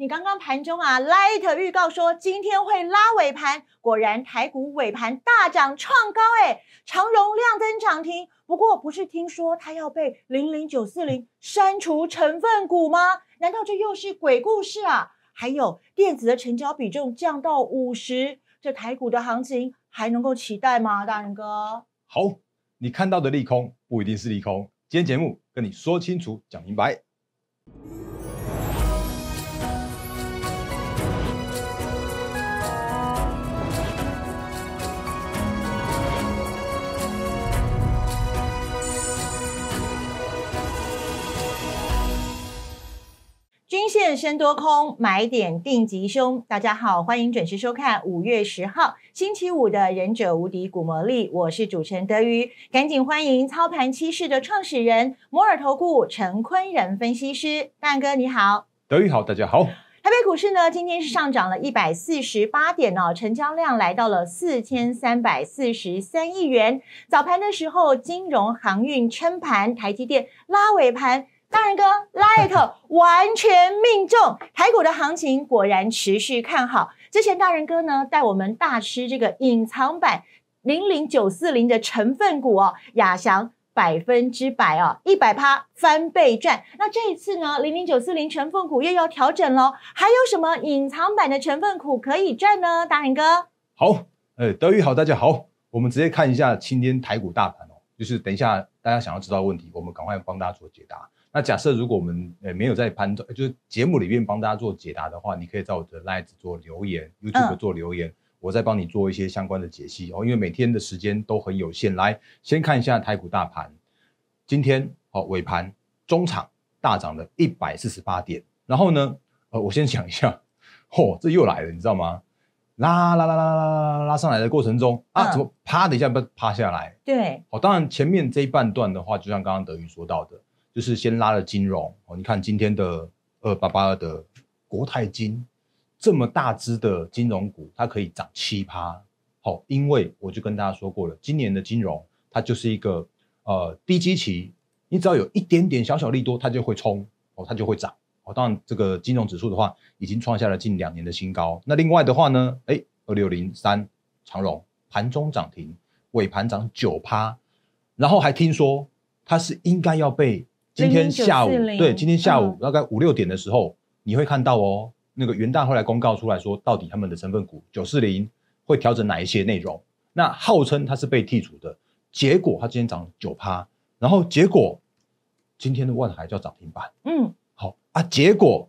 你刚刚盘中啊，Light 预告说今天会拉尾盘，果然台股尾盘大涨创高哎，长荣亮灯涨停。不过不是听说它要被零零九四零删除成分股吗？难道这又是鬼故事啊？还有电子的成交比重降到五十，这台股的行情还能够期待吗？大人哥，好，你看到的利空不一定是利空，今天节目跟你说清楚讲明白。线深多空，买点定吉凶。大家好，欢迎准时收看五月十号星期五的《忍者无敌股魔力》，我是主持人德瑜。赶紧欢迎操盘期式”的创始人摩尔投顾陈坤仁分析师蛋哥，你好，德瑜好，大家好。台北股市呢，今天是上涨了一百四十八点哦，成交量来到了四千三百四十三亿元。早盘的时候，金融航运撑盘，台积电拉尾盘。大人哥，light 完全命中，台股的行情果然持续看好。之前大人哥呢带我们大吃这个隐藏版零零九四零的成分股哦，亚翔百分之百哦，一百趴翻倍赚。那这一次呢，零零九四零成分股又要调整喽，还有什么隐藏版的成分股可以赚呢？大人哥，好，哎，德语好，大家好，我们直接看一下今天台股大盘哦，就是等一下大家想要知道的问题，我们赶快帮大家做解答。那假设如果我们呃没有在判断，就是节目里面帮大家做解答的话，你可以在我的 live 做留言，YouTube 做留言，我再帮你做一些相关的解析哦。因为每天的时间都很有限，来先看一下台股大盘，今天好尾盘中场大涨了一百四十八点，然后呢，呃，我先讲一下，嚯，这又来了，你知道吗？拉拉拉拉拉拉上来的过程中啊，怎么啪的一下不趴下来？对，我当然前面这一半段的话，就像刚刚德云说到的。就是先拉了金融哦，你看今天的二八八二的国泰金，这么大只的金融股，它可以涨七趴，好，因为我就跟大家说过了，今年的金融它就是一个呃低基期，你只要有一点点小小利多，它就会冲哦，它就会涨哦。当然，这个金融指数的话，已经创下了近两年的新高。那另外的话呢，哎，二六零三长荣盘中涨停，尾盘涨九趴，然后还听说它是应该要被。今天下午对，今天下午大概五六点的时候，你会看到哦，那个元旦后来公告出来说，到底他们的成分股九四零会调整哪一些内容？那号称它是被剔除的，结果它今天涨九趴，然后结果今天的万海叫涨停板，嗯，好啊，结果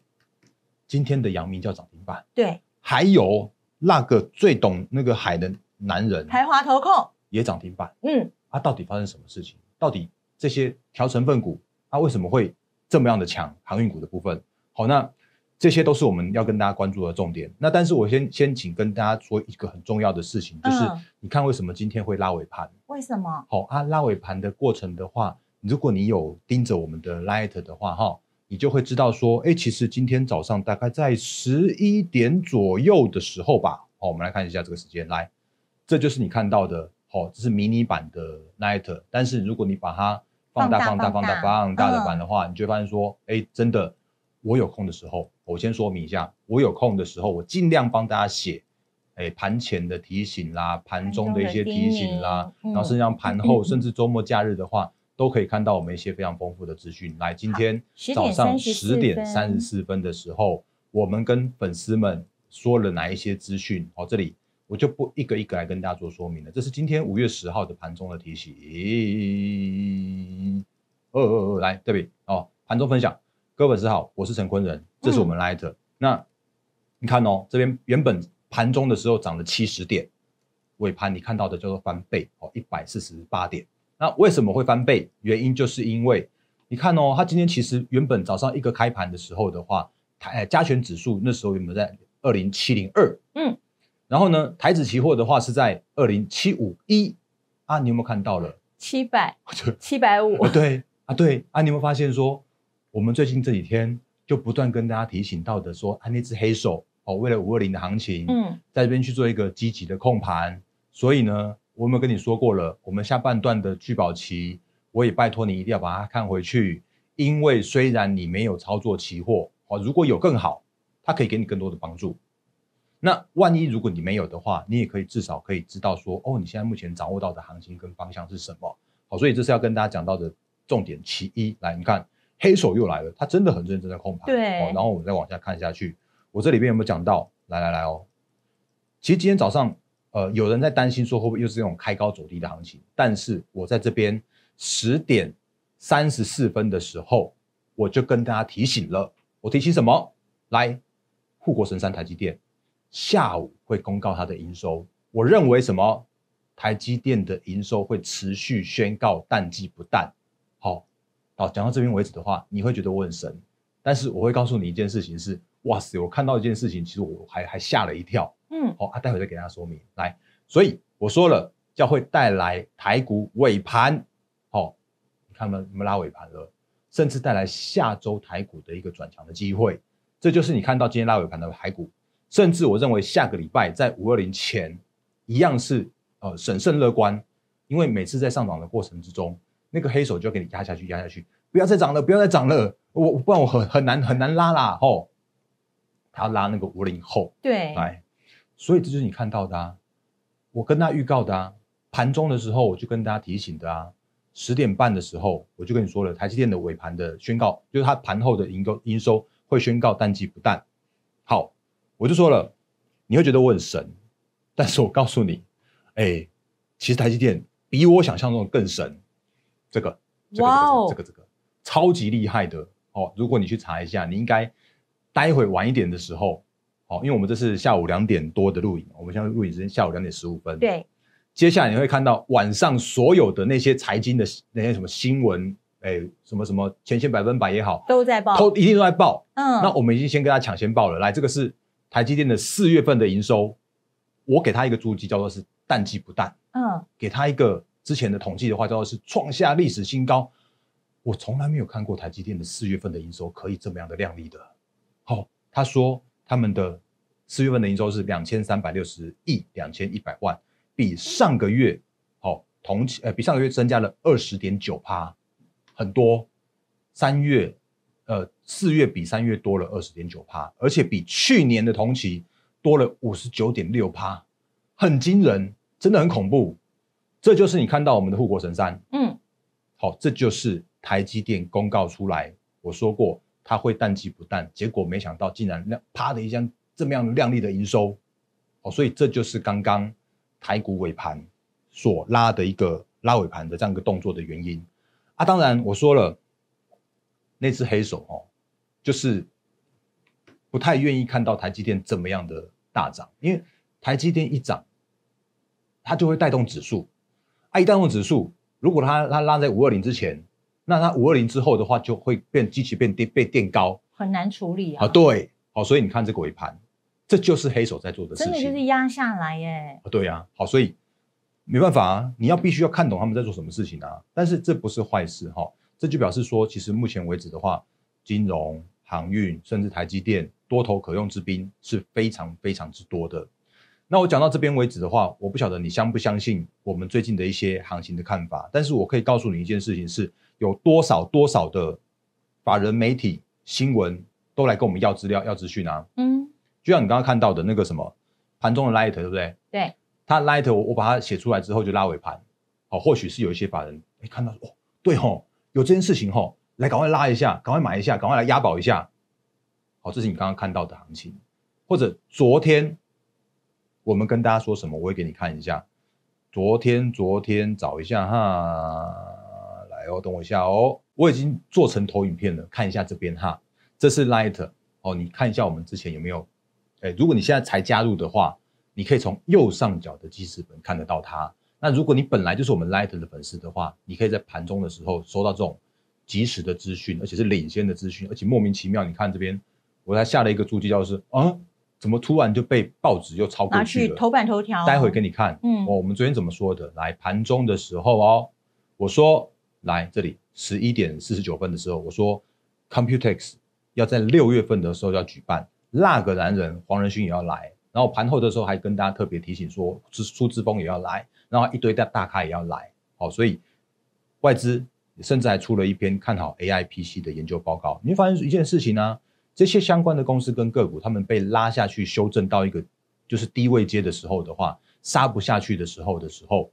今天的阳明叫涨停板，对，还有那个最懂那个海的男人台华投控也涨停板，嗯，啊，到底发生什么事情？到底这些调成分股？它为什么会这么样的强航运股的部分？好，那这些都是我们要跟大家关注的重点。那但是我先先请跟大家说一个很重要的事情，就是你看为什么今天会拉尾盘？为什么？好啊，拉尾盘的过程的话，如果你有盯着我们的 l i g h t 的话，哈，你就会知道说，哎，其实今天早上大概在十一点左右的时候吧。好，我们来看一下这个时间，来，这就是你看到的，好，这是迷你版的 l i g h t 但是如果你把它。放大放大放大放大的版的话，你就发现说，哎，真的，我有空的时候，我先说明一下，我有空的时候，我尽量帮大家写，哎，盘前的提醒啦，盘中的一些提醒啦，然后甚至像盘后，甚至周末假日的话，都可以看到我们一些非常丰富的资讯。来，今天早上十点三十四分的时候，我们跟粉丝们说了哪一些资讯？哦，这里。我就不一个一个来跟大家做说明了。这是今天五月十号的盘中的提醒。呃，来对比哦，盘中分享，各位粉丝好，我是陈坤仁，这是我们 l i t 那你看哦，这边原本盘中的时候涨了七十点，尾盘你看到的叫做翻倍哦，一百四十八点。那为什么会翻倍？原因就是因为你看哦，它今天其实原本早上一个开盘的时候的话，台加权指数那时候有本有在二零七零二？嗯。然后呢，台子期货的话是在二零七五一，啊，你有没有看到了？七百，七百五，对啊，对啊，你有没有发现说，我们最近这几天就不断跟大家提醒到的说，啊，那只黑手哦，为了五二零的行情，嗯，在这边去做一个积极的控盘，所以呢，我有没有跟你说过了？我们下半段的聚宝期，我也拜托你一定要把它看回去，因为虽然你没有操作期货哦，如果有更好，它可以给你更多的帮助。那万一如果你没有的话，你也可以至少可以知道说哦，你现在目前掌握到的行情跟方向是什么？好，所以这是要跟大家讲到的重点其一。来，你看黑手又来了，他真的很认真的控盘。对。哦，然后我们再往下看下去。我这里边有没有讲到？来来来哦，其实今天早上呃，有人在担心说会不会又是这种开高走低的行情？但是我在这边十点三十四分的时候，我就跟大家提醒了。我提醒什么？来，护国神山台积电。下午会公告它的营收，我认为什么台积电的营收会持续宣告淡季不淡。好，好，讲到这边为止的话，你会觉得我很神，但是我会告诉你一件事情是，哇塞，我看到一件事情，其实我还还吓了一跳。嗯，好，啊，待会再给大家说明来。所以我说了，将会带来台股尾盘，好，你看到你们拉尾盘了，甚至带来下周台股的一个转强的机会，这就是你看到今天拉尾盘的台股。甚至我认为下个礼拜在五二零前，一样是呃审慎乐观，因为每次在上涨的过程之中，那个黑手就要给你压下去，压下去，不要再涨了，不要再涨了，我不然我很很难很难拉啦吼。他要拉那个五零后，对，来，所以这就是你看到的啊，我跟他预告的啊，盘中的时候我就跟大家提醒的啊，十点半的时候我就跟你说了，台积电的尾盘的宣告，就是它盘后的营收营收会宣告淡季不淡，好。我就说了，你会觉得我很神，但是我告诉你，哎，其实台积电比我想象中的更神，这个，这个，这个，这个超级厉害的哦。如果你去查一下，你应该待会晚一点的时候，哦，因为我们这是下午两点多的录影，我们现在录影时间下午两点十五分。对，接下来你会看到晚上所有的那些财经的那些什么新闻，哎，什么什么前线百分百也好，都在报，都一定都在报。嗯，那我们已经先跟他抢先报了。来，这个是。台积电的四月份的营收，我给他一个注记，叫做是淡季不淡。嗯，给他一个之前的统计的话，叫做是创下历史新高。我从来没有看过台积电的四月份的营收可以这么样的亮丽的。好，他说他们的四月份的营收是两千三百六十亿两千一百万，比上个月好同期呃比上个月增加了二十点九趴，很多。三月。呃，四月比三月多了二十点九趴，而且比去年的同期多了五十九点六趴，很惊人，真的很恐怖。这就是你看到我们的护国神山，嗯，好，这就是台积电公告出来，我说过它会淡季不淡，结果没想到竟然亮啪的一张这么样亮丽的营收，哦，所以这就是刚刚台股尾盘所拉的一个拉尾盘的这样一个动作的原因啊。当然我说了。那只黑手哦，就是不太愿意看到台积电怎么样的大涨，因为台积电一涨，它就会带动指数，啊，一带动指数，如果它它拉在五二零之前，那它五二零之后的话，就会变机器变跌被垫高，很难处理啊。对，好，所以你看这个尾盘，这就是黑手在做的事情，就是压下来耶。啊，对呀，好，所以没办法啊，你要必须要看懂他们在做什么事情啊，但是这不是坏事哈。这就表示说，其实目前为止的话，金融、航运甚至台积电多头可用之兵是非常非常之多的。那我讲到这边为止的话，我不晓得你相不相信我们最近的一些行情的看法，但是我可以告诉你一件事情，是有多少多少的法人媒体新闻都来跟我们要资料、要资讯啊。嗯，就像你刚刚看到的那个什么盘中的 light，对不对？对，他 light 我我把它写出来之后就拉尾盘。好，或许是有一些法人，哎，看到哦，对吼。有这件事情吼，来赶快拉一下，赶快买一下，赶快来押宝一下，好，这是你刚刚看到的行情。或者昨天我们跟大家说什么，我会给你看一下。昨天，昨天找一下哈，来哦，等我一下哦，我已经做成投影片了，看一下这边哈，这是 l i g h t 哦，你看一下我们之前有没有？哎，如果你现在才加入的话，你可以从右上角的记事本看得到它。那如果你本来就是我们 Lighter 的粉丝的话，你可以在盘中的时候收到这种及时的资讯，而且是领先的资讯，而且莫名其妙。你看这边，我才下了一个注记，教是啊，怎么突然就被报纸又超过去了？头版头条。待会给你看。嗯，哦，我们昨天怎么说的？来盘中的时候哦，我说，来这里十一点四十九分的时候，我说 Computex 要在六月份的时候要举办，那个男人黄仁勋也要来。然后盘后的时候还跟大家特别提醒说，是数字风也要来，然后一堆大大咖也要来，好，所以外资甚至还出了一篇看好 A I P C 的研究报告。你会发现一件事情呢，这些相关的公司跟个股，他们被拉下去修正到一个就是低位接的时候的话，杀不下去的时候的时候，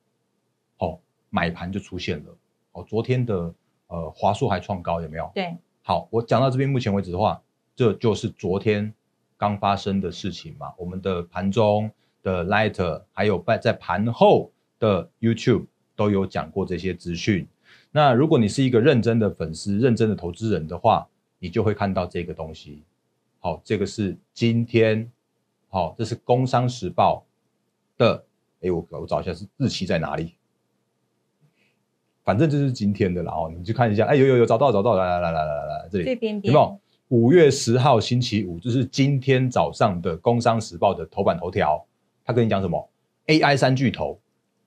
哦，买盘就出现了。哦，昨天的呃华数还创高有没有？对，好，我讲到这边目前为止的话，这就是昨天。刚发生的事情嘛，我们的盘中的 Light，还有在在盘后的 YouTube 都有讲过这些资讯。那如果你是一个认真的粉丝、认真的投资人的话，你就会看到这个东西。好，这个是今天，好，这是《工商时报》的。哎，我我找一下是日期在哪里？反正就是今天的啦。哦，你去看一下。哎，有有有，找到找到了。来来来来来来，这里这边边。五月十号星期五，就是今天早上的《工商时报》的头版头条，他跟你讲什么？AI 三巨头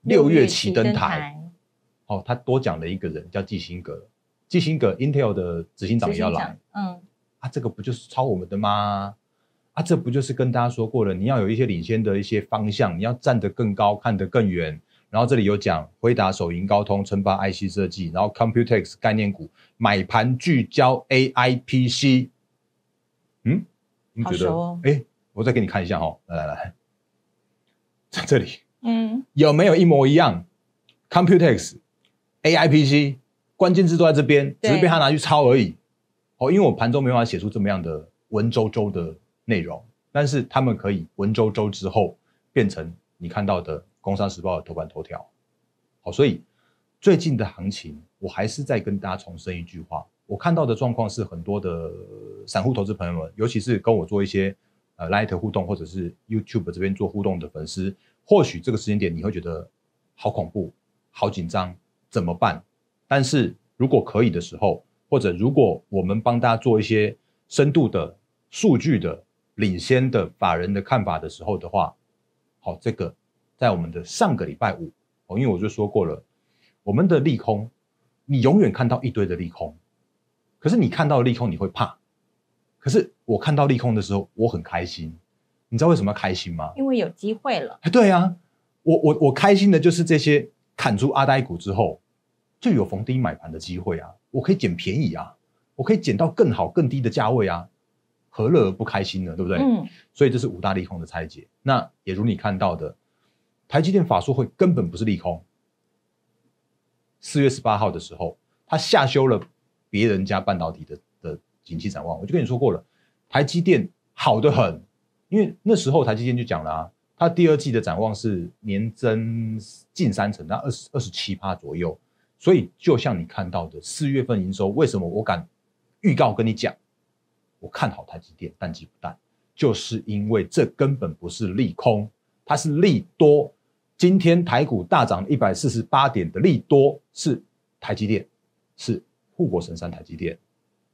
六月起登台。哦，他多讲了一个人，叫基辛格。基辛格，Intel 的执行长也要来。嗯，啊，这个不就是超我们的吗？啊，这不就是跟大家说过了，你要有一些领先的一些方向，你要站得更高，看得更远。然后这里有讲，回答手淫高通称霸 IC 设计，然后 Computex 概念股买盘聚焦 AIPC。嗯，你觉得？哎，我再给你看一下哈，来来来，在这里，嗯，有没有一模一样？Computex AIPC 关键字都在这边，只是被他拿去抄而已。哦，因为我盘中没办法写出这么样的文绉绉的内容，但是他们可以文绉绉之后变成你看到的。工商时报的头版头条，好，所以最近的行情，我还是在跟大家重申一句话。我看到的状况是，很多的散户投资朋友们，尤其是跟我做一些呃 light 互动，或者是 YouTube 这边做互动的粉丝，或许这个时间点你会觉得好恐怖、好紧张，怎么办？但是如果可以的时候，或者如果我们帮大家做一些深度的数据的领先的法人的看法的时候的话，好，这个。在我们的上个礼拜五，哦，因为我就说过了，我们的利空，你永远看到一堆的利空，可是你看到利空你会怕，可是我看到利空的时候我很开心，你知道为什么开心吗？因为有机会了。对啊，我我我开心的就是这些砍出阿呆股之后，就有逢低买盘的机会啊，我可以捡便宜啊，我可以捡到更好更低的价位啊，何乐而不开心呢？对不对？嗯，所以这是五大利空的拆解，那也如你看到的。台积电法说会根本不是利空。四月十八号的时候，他下修了别人家半导体的的景气展望。我就跟你说过了，台积电好的很，因为那时候台积电就讲了，他第二季的展望是年增近三成，那二十二十七趴左右。所以就像你看到的，四月份营收为什么我敢预告跟你讲，我看好台积电淡季不淡，就是因为这根本不是利空，它是利多。今天台股大涨一百四十八点的利多是台积电，是护国神山台积电。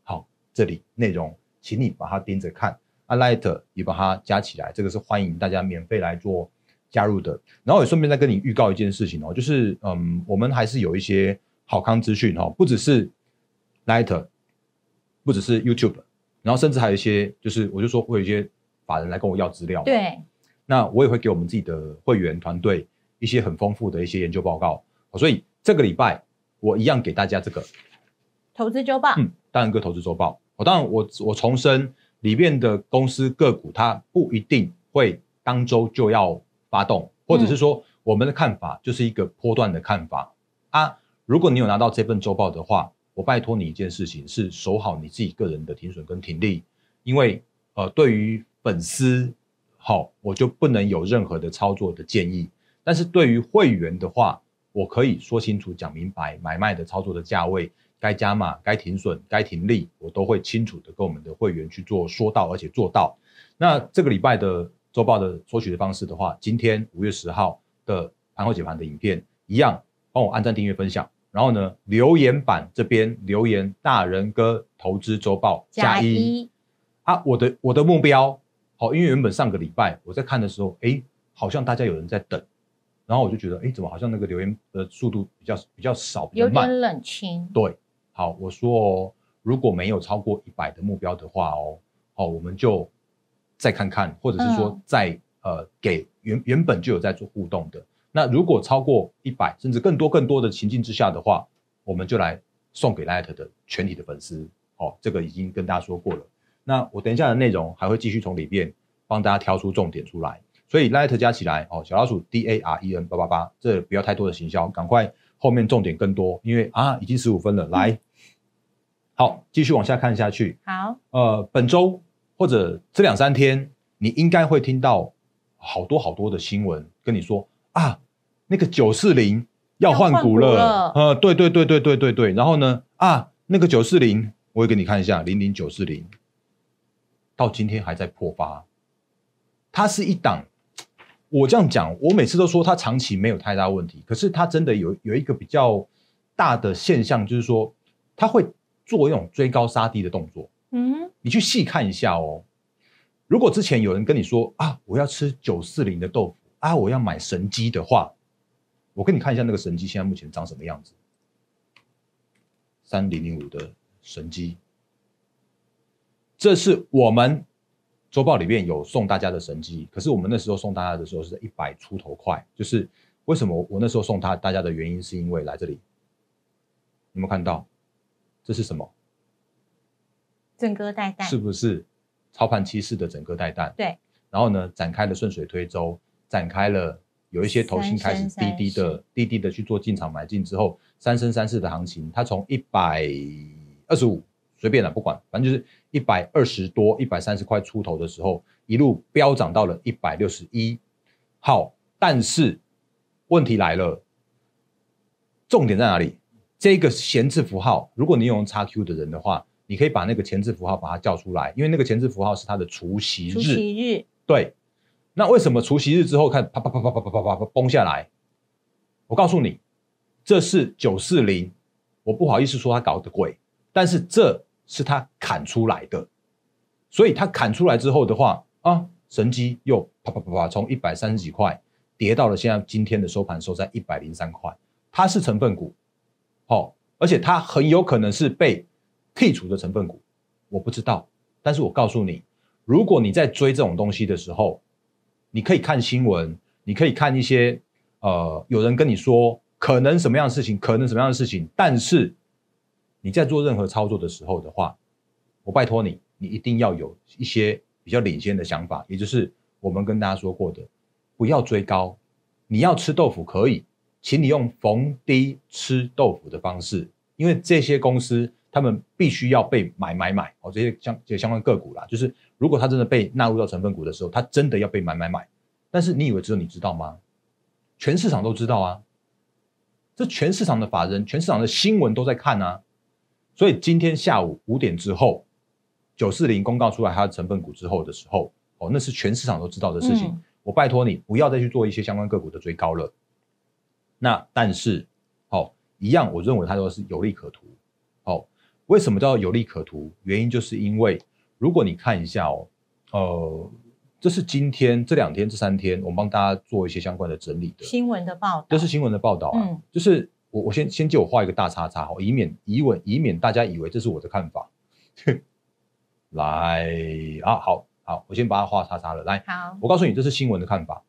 好，这里内容请你把它盯着看，light 也把它加起来，这个是欢迎大家免费来做加入的。然后也顺便再跟你预告一件事情哦，就是嗯，我们还是有一些好康资讯哦，不只是 light，不只是 YouTube，然后甚至还有一些，就是我就说会有一些法人来跟我要资料，对，那我也会给我们自己的会员团队。一些很丰富的一些研究报告，所以这个礼拜我一样给大家这个投资周报，嗯，当然哥投资周报。我当然，我我重申里面的公司个股，它不一定会当周就要发动，或者是说我们的看法就是一个波段的看法啊。如果你有拿到这份周报的话，我拜托你一件事情，是守好你自己个人的停损跟停利，因为呃，对于粉丝好，我就不能有任何的操作的建议。但是对于会员的话，我可以说清楚、讲明白买卖的操作的价位，该加码、该停损、该停利，我都会清楚的跟我们的会员去做说到，而且做到。那这个礼拜的周报的索取的方式的话，今天五月十号的盘后解盘的影片一样，帮我按赞、订阅、分享。然后呢，留言版这边留言“大人哥投资周报加一”，啊，我的我的目标好，因为原本上个礼拜我在看的时候，哎，好像大家有人在等。然后我就觉得，哎，怎么好像那个留言的速度比较比较少，比较慢，有点冷清。对，好，我说哦，如果没有超过一百的目标的话，哦，哦，我们就再看看，或者是说再呃给原原本就有在做互动的。那如果超过一百，甚至更多更多的情境之下的话，我们就来送给 Light 的全体的粉丝。哦，这个已经跟大家说过了。那我等一下的内容还会继续从里面帮大家挑出重点出来。所以 light 加起来哦，小老鼠 D A R E N 八八八，这不要太多的行销，赶快后面重点更多，因为啊，已经十五分了，来，好，继续往下看下去。好，呃，本周或者这两三天，你应该会听到好多好多的新闻，跟你说啊，那个九四零要换股了，呃，对对对对对对对，然后呢，啊，那个九四零，我也给你看一下，零零九四零，到今天还在破发。它是一档。我这样讲，我每次都说它长期没有太大问题，可是它真的有有一个比较大的现象，就是说它会做一种追高杀低的动作。嗯，你去细看一下哦。如果之前有人跟你说啊，我要吃九四零的豆腐啊，我要买神机的话，我给你看一下那个神机现在目前长什么样子，三零零五的神机，这是我们。周报里面有送大家的神机，可是我们那时候送大家的时候是一百出头块，就是为什么我那时候送他大家的原因是因为来这里，有没有看到这是什么？整个带蛋是不是超盘趋势的整个带弹？对，然后呢，展开了顺水推舟，展开了有一些头型开始滴滴的滴滴的去做进场买进之后，三升三世的行情，它从一百二十五。随便了，不管，反正就是一百二十多、一百三十块出头的时候，一路飙涨到了一百六十一号。但是问题来了，重点在哪里？这个闲置符号，如果你用叉 Q 的人的话，你可以把那个前置符号把它叫出来，因为那个前置符号是它的除夕日。除夕日。对。那为什么除夕日之后看啪啪啪啪啪啪啪啪崩下来？我告诉你，这是九四零。我不好意思说他搞的鬼，但是这。是他砍出来的，所以他砍出来之后的话啊，神机又啪啪啪啪从一百三十几块跌到了现在今天的收盘收在一百零三块。它是成分股，好，而且它很有可能是被剔除的成分股，我不知道。但是我告诉你，如果你在追这种东西的时候，你可以看新闻，你可以看一些呃，有人跟你说可能什么样的事情，可能什么样的事情，但是。你在做任何操作的时候的话，我拜托你，你一定要有一些比较领先的想法，也就是我们跟大家说过的，不要追高，你要吃豆腐可以，请你用逢低吃豆腐的方式，因为这些公司他们必须要被买买买哦，这些相这些相关个股啦，就是如果它真的被纳入到成分股的时候，它真的要被买买买，但是你以为只有你知道吗？全市场都知道啊，这全市场的法人、全市场的新闻都在看啊。所以今天下午五点之后，九四零公告出来它的成分股之后的时候，哦，那是全市场都知道的事情。我拜托你不要再去做一些相关个股的追高了。那但是，好，一样，我认为它都是有利可图。哦，为什么叫有利可图？原因就是因为如果你看一下哦，呃，这是今天这两天这三天，我们帮大家做一些相关的整理的新闻的报道，这是新闻的报道啊，就是。我我先先借我画一个大叉叉，好，以免以稳以免大家以为这是我的看法。来啊，好好，我先把它画叉叉了。来，好，我告诉你，这是新闻的看法，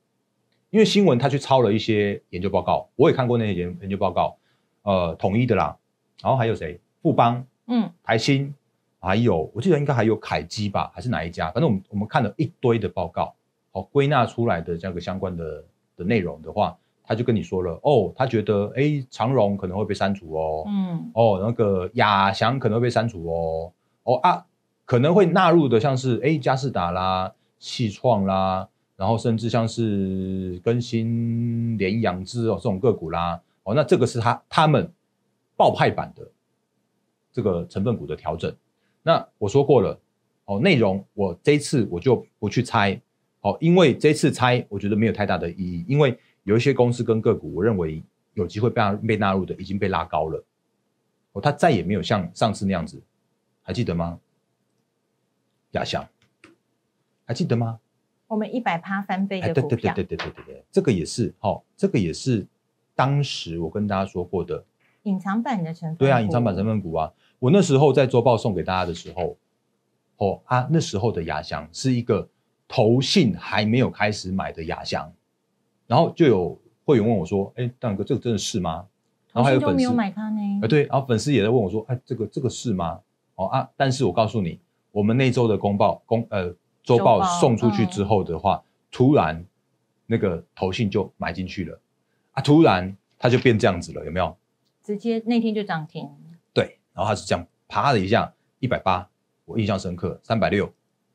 因为新闻他去抄了一些研究报告，我也看过那些研研究报告，呃，统一的啦，然后还有谁，富邦，嗯，台新，还有我记得应该还有凯基吧，还是哪一家？反正我们我们看了一堆的报告，好，归纳出来的这个相关的的内容的话。他就跟你说了哦，他觉得哎，长荣可能会被删除哦，嗯，哦，那个亚翔可能会被删除哦，哦啊，可能会纳入的像是哎，嘉士达啦、气创啦，然后甚至像是更新联阳资哦这种个股啦，哦，那这个是他他们爆派版的这个成分股的调整。那我说过了哦，内容我这次我就不去猜，哦，因为这次猜我觉得没有太大的意义，因为。有一些公司跟个股，我认为有机会被被纳入的，已经被拉高了。哦，它再也没有像上次那样子，还记得吗？亚翔，还记得吗？我们一百趴翻倍的股票，对对对对对对对，这个也是哦，这个也是当时我跟大家说过的隐藏版的成分，对啊，隐藏版成分股啊。我那时候在周报送给大家的时候，哦啊，那时候的亚翔是一个投信还没有开始买的亚翔。然后就有会员问我说：“哎，大勇哥，这个真的是吗？”然后还有粉丝，哎，对，然后粉丝也在问我说：“哎，这个这个是吗？”哦啊，但是我告诉你，我们那周的公报公呃周报送出去之后的话，突然那个投信就买进去了啊，突然它就变这样子了，有没有？直接那天就涨停。对，然后它是这样，啪的一下，一百八，我印象深刻，三百六。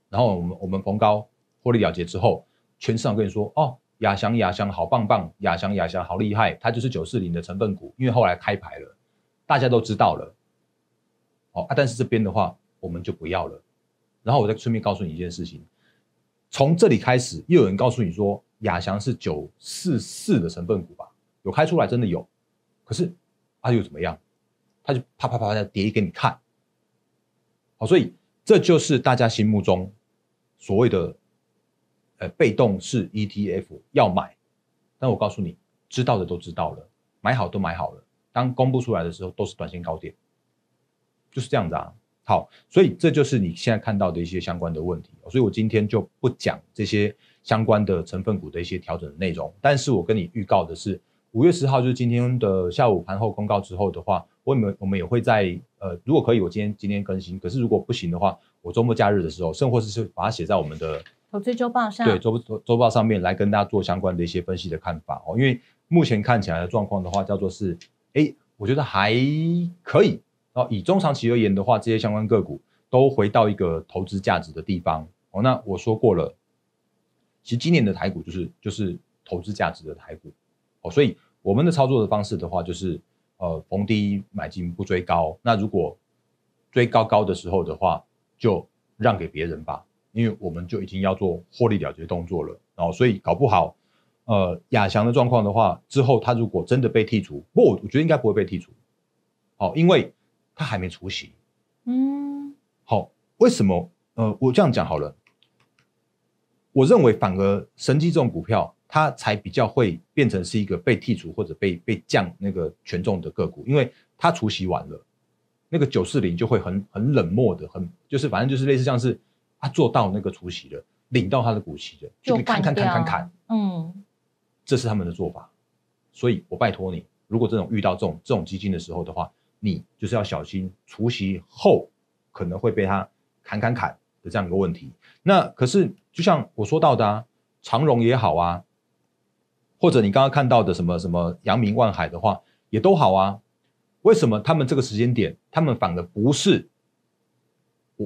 然后我们我们逢高获利了结之后，全市场跟你说哦。亚翔亚翔好棒棒，亚翔亚翔好厉害，它就是九四零的成分股，因为后来开牌了，大家都知道了。哦，但是这边的话，我们就不要了。然后我再顺便告诉你一件事情，从这里开始又有人告诉你说亚翔是九四四的成分股吧，有开出来真的有，可是它又怎么样？它就啪啪啪的叠给你看。好，所以这就是大家心目中所谓的。呃，被动式 ETF 要买，但我告诉你，知道的都知道了，买好都买好了。当公布出来的时候，都是短线高点，就是这样子啊。好，所以这就是你现在看到的一些相关的问题。所以我今天就不讲这些相关的成分股的一些调整的内容。但是我跟你预告的是，五月十号就是今天的下午盘后公告之后的话，我们我们也会在呃，如果可以，我今天今天更新。可是如果不行的话，我周末假日的时候，或是是把它写在我们的。投资周报上对周周周报上面来跟大家做相关的一些分析的看法哦，因为目前看起来的状况的话，叫做是哎，我觉得还可以。哦。以中长期而言的话，这些相关个股都回到一个投资价值的地方哦。那我说过了，其实今年的台股就是就是投资价值的台股哦。所以我们的操作的方式的话，就是呃逢低买进不追高。那如果追高高的时候的话，就让给别人吧。因为我们就已经要做获利了结动作了，然后所以搞不好，呃，亚翔的状况的话，之后他如果真的被剔除，不过我我觉得应该不会被剔除，好，因为他还没除席，嗯，好，为什么？呃，我这样讲好了，我认为反而神机这种股票，它才比较会变成是一个被剔除或者被被降那个权重的个股，因为它除席完了，那个九四零就会很很冷漠的，很就是反正就是类似像是。他做到那个除夕的，领到他的股息的，就看看看看看，嗯，这是他们的做法。所以我拜托你，如果这种遇到这种这种基金的时候的话，你就是要小心除夕后可能会被他砍砍砍的这样一个问题。那可是就像我说到的，啊，长荣也好啊，或者你刚刚看到的什么什么阳明万海的话，也都好啊。为什么他们这个时间点，他们反而不是？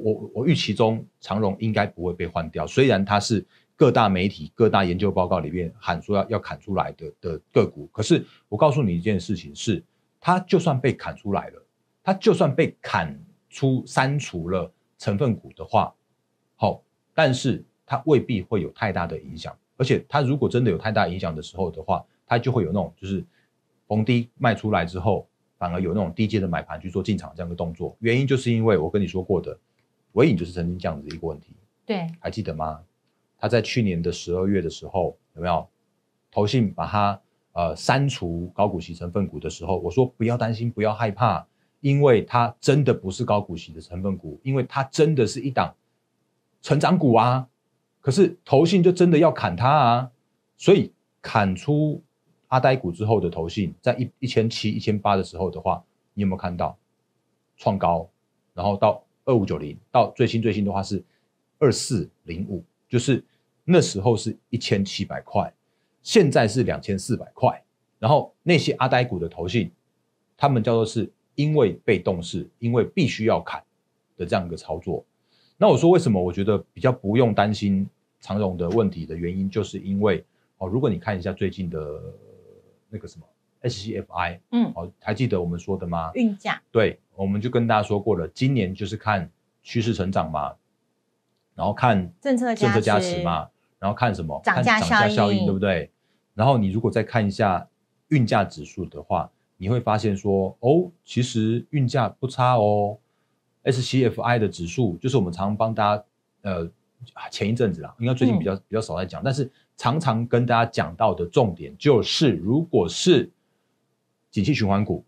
我我预期中长荣应该不会被换掉，虽然它是各大媒体、各大研究报告里面喊说要要砍出来的的个股，可是我告诉你一件事情是，它就算被砍出来了，它就算被砍出删除了成分股的话，好，但是它未必会有太大的影响，而且它如果真的有太大影响的时候的话，它就会有那种就是逢低卖出来之后，反而有那种低阶的买盘去做进场这样的动作，原因就是因为我跟你说过的。尾影就是曾经这样子一个问题，对，还记得吗？他在去年的十二月的时候，有没有投信把它呃删除高股息成分股的时候，我说不要担心，不要害怕，因为它真的不是高股息的成分股，因为它真的是一档成长股啊。可是投信就真的要砍它啊，所以砍出阿呆股之后的投信，在一一千七、一千八的时候的话，你有没有看到创高，然后到？二五九零到最新最新的话是二四零五，就是那时候是一千七百块，现在是两千四百块。然后那些阿呆股的头信，他们叫做是因为被动式，因为必须要砍的这样一个操作。那我说为什么我觉得比较不用担心长荣的问题的原因，就是因为哦，如果你看一下最近的那个什么。SCFI，嗯，哦，还记得我们说的吗？运价，对，我们就跟大家说过了，今年就是看趋势成长嘛，然后看政策政策加持嘛，然后看什么涨价效应，对不对？然后你如果再看一下运价指数的话，你会发现说，哦，其实运价不差哦。SCFI 的指数，就是我们常帮大家，呃，前一阵子啦，应该最近比较比较少在讲，但是常常跟大家讲到的重点就是，如果是景气循环股，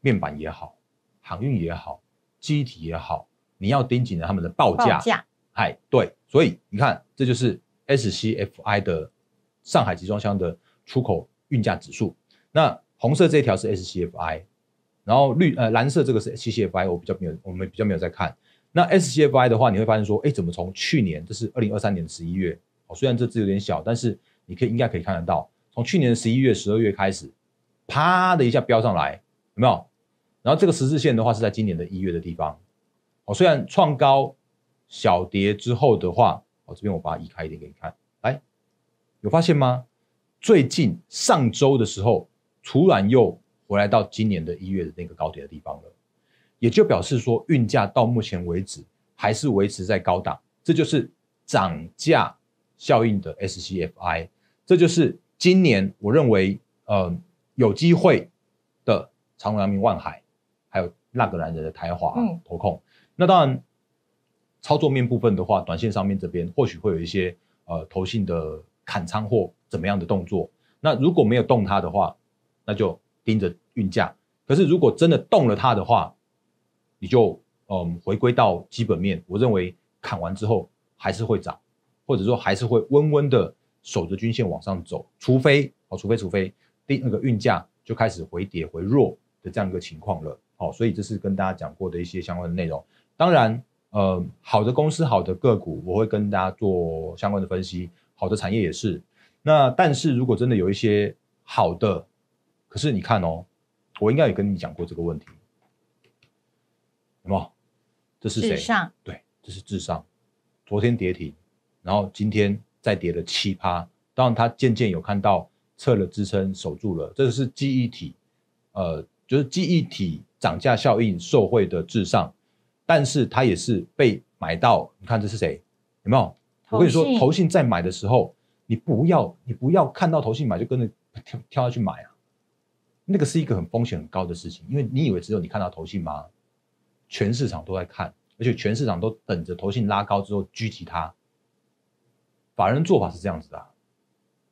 面板也好，航运也好，机体也好，你要盯紧了他们的报价价。哎，对，所以你看，这就是 SCFI 的上海集装箱的出口运价指数。那红色这一条是 SCFI，然后绿呃蓝色这个是 CCFI，我比较没有，我们比较没有在看。那 SCFI 的话，你会发现说，哎，怎么从去年这是二零二三年十一月哦，虽然这字有点小，但是你可以应该可以看得到，从去年的十一月、十二月开始。啪的一下飙上来，有没有？然后这个十字线的话是在今年的一月的地方。哦，虽然创高小跌之后的话，哦，这边我把它移开一点给你看。哎，有发现吗？最近上周的时候，突然又回来到今年的一月的那个高点的地方了，也就表示说运价到目前为止还是维持在高档，这就是涨价效应的 SCFI，这就是今年我认为，嗯。有机会的长隆、阳明、万海，还有那个男人的台华，投控。那当然，操作面部分的话，短线上面这边或许会有一些呃投信的砍仓或怎么样的动作。那如果没有动它的话，那就盯着运价。可是如果真的动了它的话，你就嗯回归到基本面。我认为砍完之后还是会涨，或者说还是会温温的守着均线往上走。除非哦，除非，除非。第那个运价就开始回跌、回弱的这样一个情况了，好，所以这是跟大家讲过的一些相关的内容。当然，呃，好的公司、好的个股，我会跟大家做相关的分析。好的产业也是。那但是如果真的有一些好的，可是你看哦，我应该也跟你讲过这个问题，有没有？这是谁？对，这是智商。昨天跌停，然后今天再跌了七趴。当然，他渐渐有看到。测了支撑，守住了，这是记忆体，呃，就是记忆体涨价效应受惠的至上，但是它也是被买到。你看这是谁？有没有？我跟你说，投信在买的时候，你不要，你不要看到投信买就跟着跳跳下去买啊，那个是一个很风险很高的事情，因为你以为只有你看到投信吗？全市场都在看，而且全市场都等着投信拉高之后狙击它。法人做法是这样子的，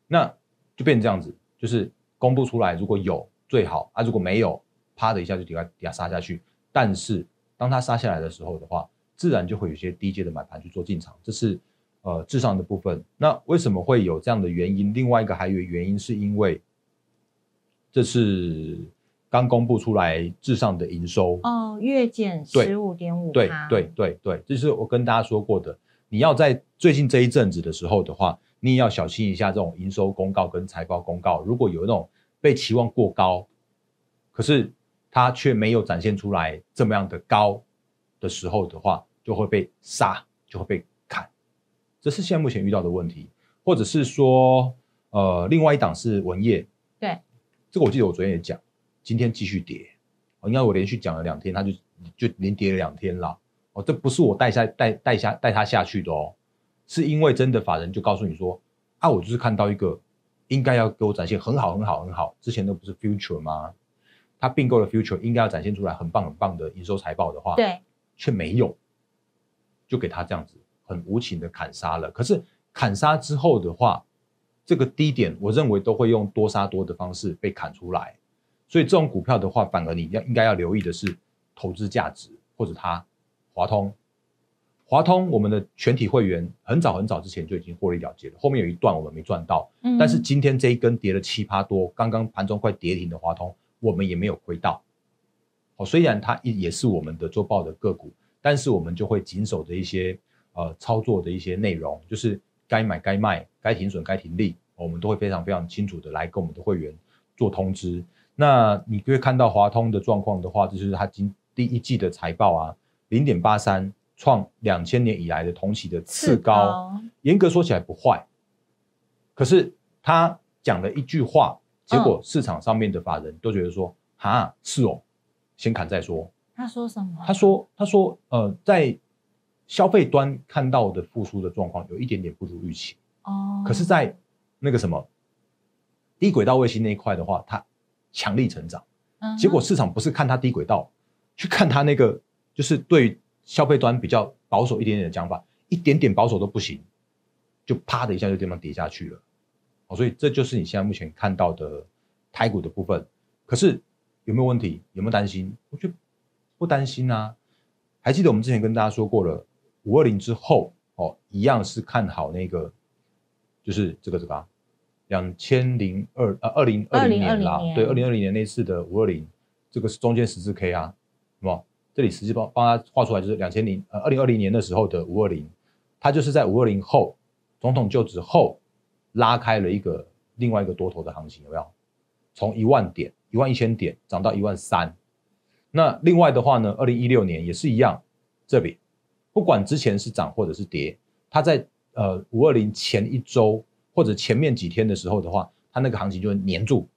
那。就变成这样子，就是公布出来如果有最好啊，如果没有，啪的一下就底下下杀下去。但是当它杀下来的时候的话，自然就会有些低阶的买盘去做进场，这是呃，至上的部分。那为什么会有这样的原因？另外一个还有原因是因为这是刚公布出来至上的营收哦，月减十五点五，对对对对，这是我跟大家说过的。你要在最近这一阵子的时候的话，你也要小心一下这种营收公告跟财报公告。如果有那种被期望过高，可是它却没有展现出来这么样的高的时候的话，就会被杀，就会被砍。这是现在目前遇到的问题，或者是说，呃，另外一档是文业，对，这个我记得我昨天也讲，今天继续跌，应该我连续讲了两天，它就就连跌了两天了。哦，这不是我带下带带下带他下去的哦，是因为真的法人就告诉你说，啊，我就是看到一个应该要给我展现很好很好很好，之前那不是 future 吗？他并购了 future，应该要展现出来很棒很棒的营收财报的话，对，却没有，就给他这样子很无情的砍杀了。可是砍杀之后的话，这个低点我认为都会用多杀多的方式被砍出来，所以这种股票的话，反而你要应该要留意的是投资价值或者它。华通，华通，我们的全体会员很早很早之前就已经获利了结了。后面有一段我们没赚到，但是今天这一根跌了七趴多，刚刚盘中快跌停的华通，我们也没有亏到。好，虽然它也也是我们的做报的个股，但是我们就会谨守的一些呃操作的一些内容，就是该买该卖、该停损该停利，我们都会非常非常清楚的来跟我们的会员做通知。那你会看到华通的状况的话，就是它今第一季的财报啊。零点八三创两千年以来的同期的次高，严格说起来不坏。可是他讲了一句话，结果市场上面的法人都觉得说：“啊，是哦，先砍再说。”他说什么？他说：“他说呃，在消费端看到的复苏的状况有一点点不如预期哦。可是，在那个什么低轨道卫星那一块的话，它强力成长。结果市场不是看它低轨道，去看它那个。”就是对消费端比较保守一点点的讲法，一点点保守都不行，就啪的一下就这么跌下去了，哦，所以这就是你现在目前看到的台股的部分。可是有没有问题？有没有担心？我觉得不担心啊。还记得我们之前跟大家说过了，五二零之后哦，一样是看好那个，就是这个这个两千零二呃二零二零年啦，对，二零二零年那次的五二零，这个是中间十四 K 啊，什么？这里实际帮帮他画出来就是两千零呃二零二零年的时候的五二零，他就是在五二零后，总统就职后拉开了一个另外一个多头的行情，有没有？从一万点一万一千点涨到一万三。那另外的话呢，二零一六年也是一样，这里不管之前是涨或者是跌，它在呃五二零前一周或者前面几天的时候的话，它那个行情就会粘住，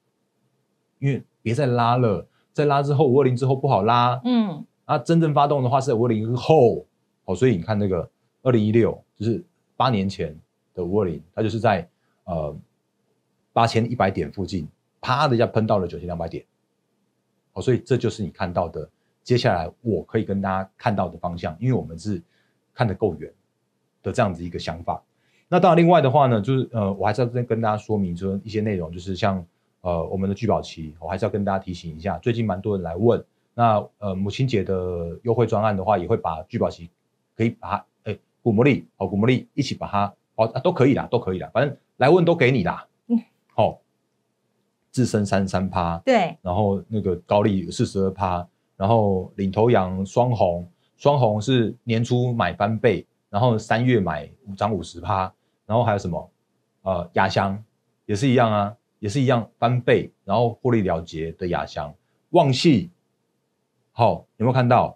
因为别再拉了，再拉之后五二零之后不好拉，嗯。那真正发动的话是五零后，哦，所以你看那个二零一六，就是八年前的五二零，它就是在呃八千一百点附近，啪的一下喷到了九千两百点，好，所以这就是你看到的接下来我可以跟大家看到的方向，因为我们是看得够远的这样子一个想法。那当然，另外的话呢，就是呃，我还是要再跟大家说明说一些内容，就是像呃我们的聚宝期，我还是要跟大家提醒一下，最近蛮多人来问。那呃，母亲节的优惠专案的话，也会把聚宝期，可以把它，哎，古魔力哦古魔力一起把它哦、啊，都可以啦，都可以啦，反正来问都给你啦。嗯，好，自身三三趴，对，然后那个高利四十二趴，然后领头羊双红，双红是年初买翻倍，然后三月买张五十趴，然后还有什么？呃，压箱也是一样啊，也是一样翻倍，然后获利了结的压箱旺气。好，有没有看到？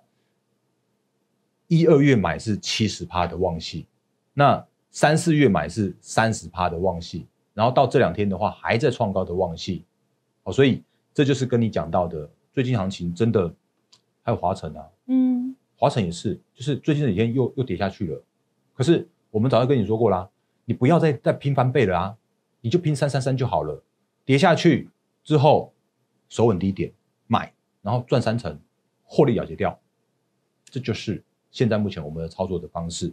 一、二月买是七十趴的旺季，那三四月买是三十趴的旺季，然后到这两天的话还在创高的旺季，好，所以这就是跟你讲到的，最近行情真的还有华晨啊，嗯，华晨也是，就是最近几天又又跌下去了。可是我们早就跟你说过啦，你不要再再拼翻倍了啊，你就拼三三三就好了。跌下去之后，手稳低点买，然后赚三成。获利了结掉，这就是现在目前我们的操作的方式。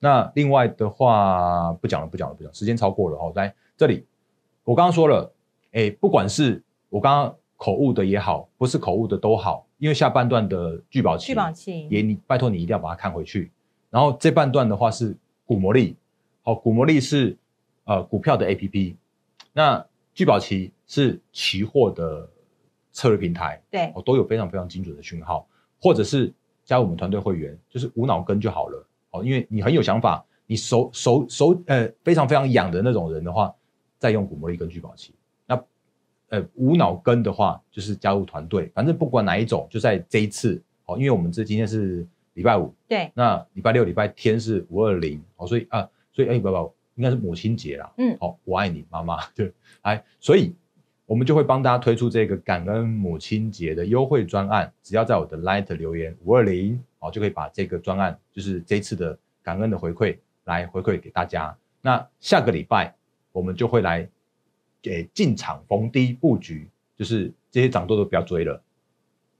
那另外的话，不讲了，不讲了，不讲，时间超过了哦。来这里，我刚刚说了，哎，不管是我刚刚口误的也好，不是口误的都好，因为下半段的聚宝器也你拜托你一定要把它看回去。然后这半段的话是股魔力，好，股魔力是呃股票的 A P P，那聚宝期是期货的。策略平台对哦都有非常非常精准的讯号，或者是加入我们团队会员，就是无脑跟就好了哦。因为你很有想法，你手手手呃非常非常痒的那种人的话，再用古魔力跟聚宝器。那呃无脑跟的话，就是加入团队。反正不管哪一种，就在这一次哦，因为我们这今天是礼拜五对，那礼拜六、礼拜天是五二零哦，所以啊，所以哎，宝、八八应该是母亲节啦，嗯，好，我爱你妈妈。对，哎，所以。我们就会帮大家推出这个感恩母亲节的优惠专案，只要在我的 light 留言五二零啊，就可以把这个专案，就是这次的感恩的回馈来回馈给大家。那下个礼拜我们就会来给进场逢低布局，就是这些涨多都不要追了，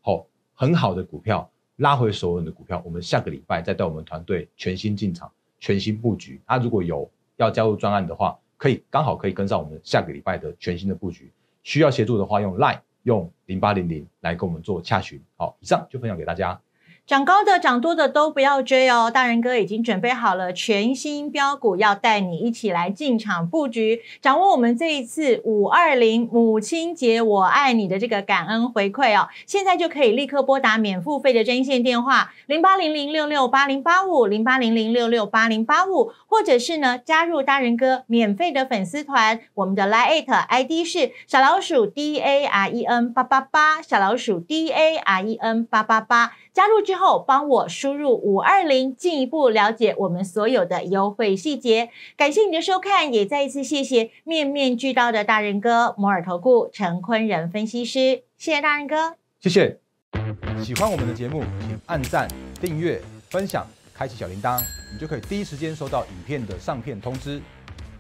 好，很好的股票拉回所有的股票，我们下个礼拜再带我们团队全新进场，全新布局。那如果有要加入专案的话，可以刚好可以跟上我们下个礼拜的全新的布局。需要协助的话，用 Line 用零八零零来跟我们做洽询。好，以上就分享给大家。涨高的、涨多的都不要追哦！大人哥已经准备好了全新标股，要带你一起来进场布局，掌握我们这一次五二零母亲节我爱你的这个感恩回馈哦！现在就可以立刻拨打免付费的专线电话零八零零六六八零八五零八零零六六八零八五，或者是呢加入大人哥免费的粉丝团，我们的 line ID 是小老鼠 D A R E N 八八八，小老鼠 D A R E N 八八八。加入之后，帮我输入五二零，进一步了解我们所有的优惠细节。感谢你的收看，也再一次谢谢面面俱到的大仁哥摩尔投顾陈坤仁分析师，谢谢大仁哥，谢谢。喜欢我们的节目，请按赞、订阅、分享、开启小铃铛，你就可以第一时间收到影片的上片通知。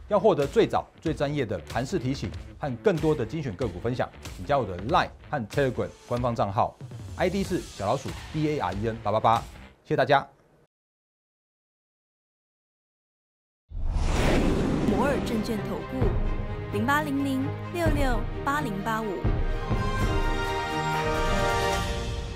要获得最早、最专业的盘势提醒和更多的精选个股分享，请加我的 LINE 和 Telegram 官方账号，ID 是小老鼠 D A R E N 八八八。谢谢大家。摩尔证券投顾，零八零零六六八零八五。